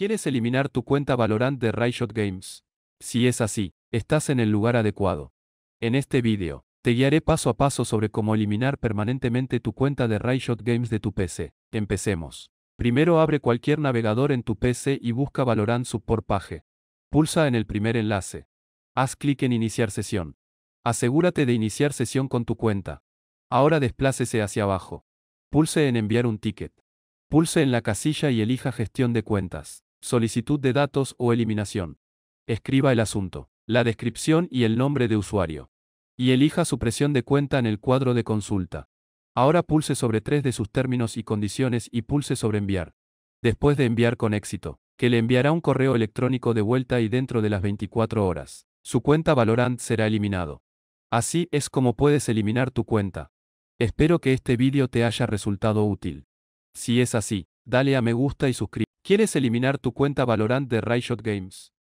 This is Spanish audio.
¿Quieres eliminar tu cuenta Valorant de Rayshot Games? Si es así, estás en el lugar adecuado. En este vídeo, te guiaré paso a paso sobre cómo eliminar permanentemente tu cuenta de Rayshot Games de tu PC. Empecemos. Primero abre cualquier navegador en tu PC y busca Valorant por Page. Pulsa en el primer enlace. Haz clic en Iniciar sesión. Asegúrate de iniciar sesión con tu cuenta. Ahora desplácese hacia abajo. Pulse en Enviar un ticket. Pulse en la casilla y elija Gestión de cuentas solicitud de datos o eliminación. Escriba el asunto, la descripción y el nombre de usuario. Y elija supresión de cuenta en el cuadro de consulta. Ahora pulse sobre tres de sus términos y condiciones y pulse sobre enviar. Después de enviar con éxito, que le enviará un correo electrónico de vuelta y dentro de las 24 horas, su cuenta Valorant será eliminado. Así es como puedes eliminar tu cuenta. Espero que este vídeo te haya resultado útil. Si es así, dale a me gusta y suscríbete. ¿Quieres eliminar tu cuenta Valorant de Riot Games?